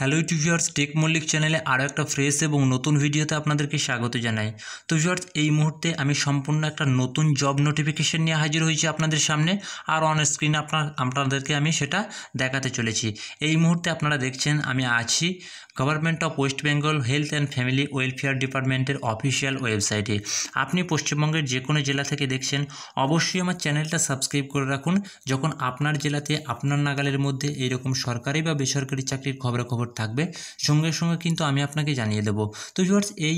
hello to viewers tech Mallick চ্যানেলে আরও একটা ফ্রেশ এবং নতুন ভিডিওতে আপনাদেরকে স্বাগত জানাই তো ভিউয়ার্স এই মুহূর্তে আমি সম্পূর্ণ একটা নতুন জব নোটিফিকেশন নিয়ে হাজির হয়েছি আপনাদের সামনে আর অন স্ক্রিনে আপনার আপনাদেরকে আমি সেটা দেখাতে চলেছি এই মুহূর্তে আপনারা দেখছেন আমি আছি government of West Bengal health and family welfare ডিপার্টমেন্টের অফিসিয়াল ওয়েবসাইটে আপনি পশ্চিমবঙ্গের যে কোনো জেলা থেকে দেখছেন অবশ্যই আমার চ্যানেলটা সাবস্ক্রাইব করে রাখুন যখন আপনার জেলাতে আপনার নাগালের মধ্যে এইরকম সরকারি বা বেসরকারি চাকরির খবরাখবর ভোট থাকবে সঙ্গে সঙ্গে কিন্তু আমি আপনাকে জানিয়ে দেবো তো ভিউয়ার্স এই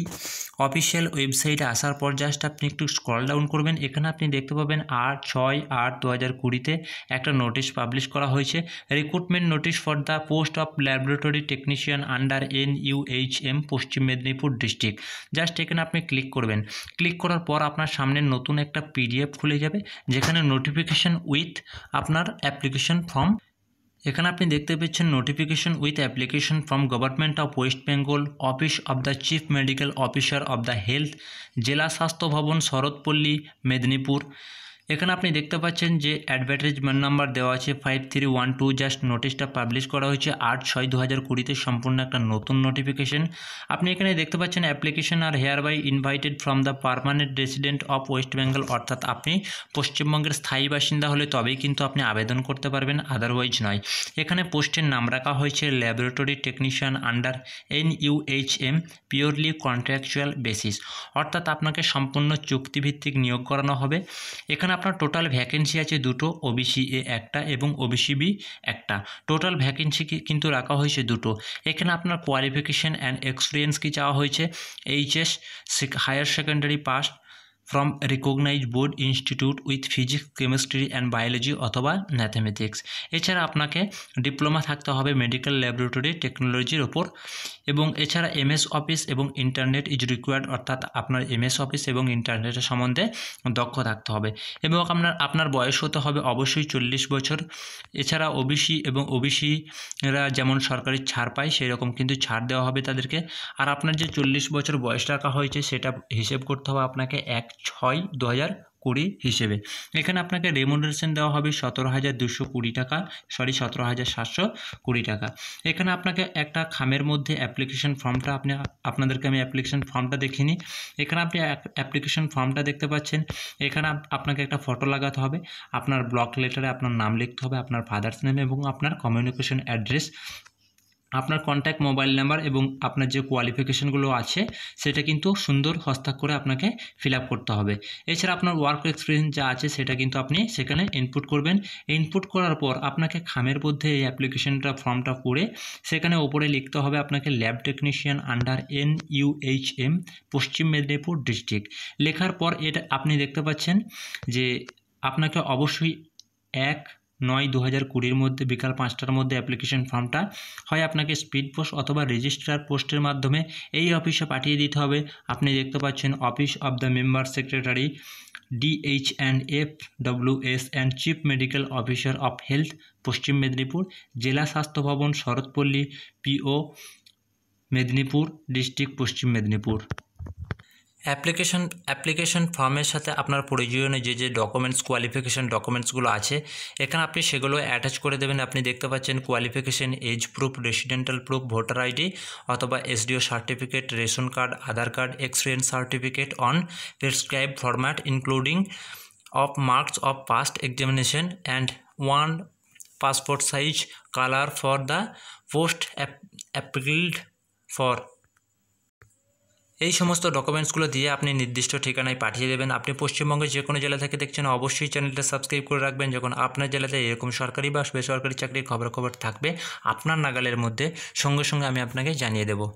অফিসিয়াল ওয়েবসাইটে আসার পর জাস্ট আপনি একটু স্ক্রল ডাউন করবেন এখানে আপনি দেখতে পাবেন আট ছয় আট দু হাজার কুড়িতে একটা নোটিশ পাবলিশ করা হয়েছে recruitment notice for the post of laboratory technician under N U H M Paschim Medinipur district just এখানে আপনি ক্লিক করবেন ক্লিক করার পর আপনার সামনে নতুন একটা পিডিএফ খুলে যাবে যেখানে নোটিফিকেশান উইথ আপনার অ্যাপ্লিকেশন ফর্ম এখানে আপনি দেখতে পাচ্ছেন notification with application from government of West Bengal office of the chief medical officer of the health জেলা স্বাস্থ্য ভবন শরৎপল্লী মেদিনীপুর এখানে আপনি দেখতে পাচ্ছেন যে অ্যাডভার্টাইজমেন্ট নাম্বার দেওয়া আছে five three one two just নোটিশটা পাবলিশ করা হয়েছে আট ছয় দু হাজার কুড়িতে সম্পূর্ণ একটা নতুন নোটিফিকেশন আপনি এখানে দেখতে পাচ্ছেন application are hereby invited from the permanent resident of West Bengal অর্থাৎ আপনি পশ্চিমবঙ্গের স্থায়ী বাসিন্দা হলে তবেই কিন্তু আপনি আবেদন করতে পারবেন আদারওয়াইজ নয় এখানে পোস্টের নাম রাখা হয়েছে laboratory technician under N UHM purely contractual basis অর্থাৎ আপনাকে সম্পূর্ণ চুক্তিভিত্তিক নিয়োগ করানো হবে এখানে আপনার টোটাল ভ্যাকেন্সি আছে দুটো ওবিসি এ একটা এবং ওবিসি বি একটা টোটাল ভ্যাকেন্সি কিন্তু রাখা হয়েছে দুটো এখানে আপনার কোয়ালিফিকেশান অ্যান্ড এক্সপিরিয়েন্স কি চাওয়া হয়েছে HS higher secondary passed from recognise board institute with physics chemistry and biology অথবা ম্যাথামেটিক্স এছাড়া আপনাকে ডিপ্লোমা থাকতে হবে মেডিকেল ল্যাবরেটরি টেকনোলজির ওপর এবং এছাড়া এমএস অফিস এবং ইন্টারনেট ইজ রিকোয়ার্ড অর্থাৎ আপনার এমএস অফিস এবং ইন্টারনেটের সম্বন্ধে দক্ষ থাকতে হবে এবং আপনার আপনার বয়স হতে হবে অবশ্যই চল্লিশ বছর এছাড়া ওবিসি এবং ওবিসিরা যেমন সরকারি ছাড় পায় সেই রকম কিন্তু ছাড় দেওয়া হবে তাদেরকে আর আপনার যে চল্লিশ বছর বয়স রাখা হয়েছে সেটা হিসেব করতে হবে আপনাকে এক ছয় দু হাজার কুড়ি হিসেবে এখানে আপনাকে রেমুনারেশন দেওয়া হবে সতেরো হাজার দুশো কুড়ি টাকা সরি সতেরো হাজার সাতশো কুড়ি টাকা এখানে আপনাকে একটা খামের মধ্যে অ্যাপ্লিকেশন ফর্মটা আপনি আপনাদেরকে আমি অ্যাপ্লিকেশন ফর্মটা দেখিনি এখানে আপনি অ্যাপ্লিকেশন ফর্মটা দেখতে পাচ্ছেন এখানে আপনাকে একটা ফটো লাগাতে হবে আপনার ব্লক লেটারে আপনার নাম লিখতে হবে আপনার ফাদার্স নেম এবং আপনার কমিউনিকেশন অ্যাড্রেস আপনার কন্ট্যাক্ট মোবাইল নাম্বার এবং আপনার যে কোয়ালিফিকেশানগুলো আছে সেটা কিন্তু সুন্দর হস্তাক্ষরে আপনাকে ফিল করতে হবে এছাড়া আপনার ওয়ার্ক এক্সপিরিয়েন্স যা আছে সেটা কিন্তু আপনি সেখানে ইনপুট করবেন ইনপুট করার পর আপনাকে খামের মধ্যে এই অ্যাপ্লিকেশনটা ফর্মটা পড়ে সেখানে ওপরে লিখতে হবে আপনাকে lab technician under N UHM Paschim Medinipur district লেখার পর এটা আপনি দেখতে পাচ্ছেন যে আপনাকে অবশ্যই এক নয় দু হাজার কুড়ির মধ্যে বিকাল পাঁচটার মধ্যে অ্যাপ্লিকেশন ফর্মটা হয় আপনাকে স্পিড পোস্ট অথবা রেজিস্ট্রার পোস্টের মাধ্যমে এই অফিসে পাঠিয়ে দিতে হবে আপনি দেখতে পাচ্ছেন office of the member secretary DH and F W S and chief medical officer of health Paschim Medinipur জেলা স্বাস্থ্য ভবন শরৎপল্লী পিও মেদিনীপুর ডিস্ট্রিক্ট পশ্চিম মেদিনীপুর অ্যাপ্লিকেশন অ্যাপ্লিকেশন ফর্মের সাথে আপনার প্রয়োজনীয় যে যে ডকুমেন্টস কোয়ালিফিকেশান ডকুমেন্টসগুলো আছে এখানে আপনি সেগুলো অ্যাটাচ করে দেবেন আপনি দেখতে পাচ্ছেন qualification age proof residential proof voter ID অথবা SDO certificate ration card Aadhaar card experience certificate on prescribe format including of marks of passed examination and one passport size colour for the post app applied for এই সমস্ত ডকুমেন্টসগুলো দিয়ে আপনি নির্দিষ্ট ঠিকানায় পাঠিয়ে দেবেন আপনি পশ্চিমবঙ্গের যে কোনো জেলা থেকে দেখছেন অবশ্যই চ্যানেলটা সাবস্ক্রাইব করে রাখবেন যখন আপনার জেলাতে এরকম সরকারি বা বেসরকারি চাকরির খবর থাকবে আপনার নাগালের মধ্যে সঙ্গে সঙ্গে আমি আপনাকে জানিয়ে দেবো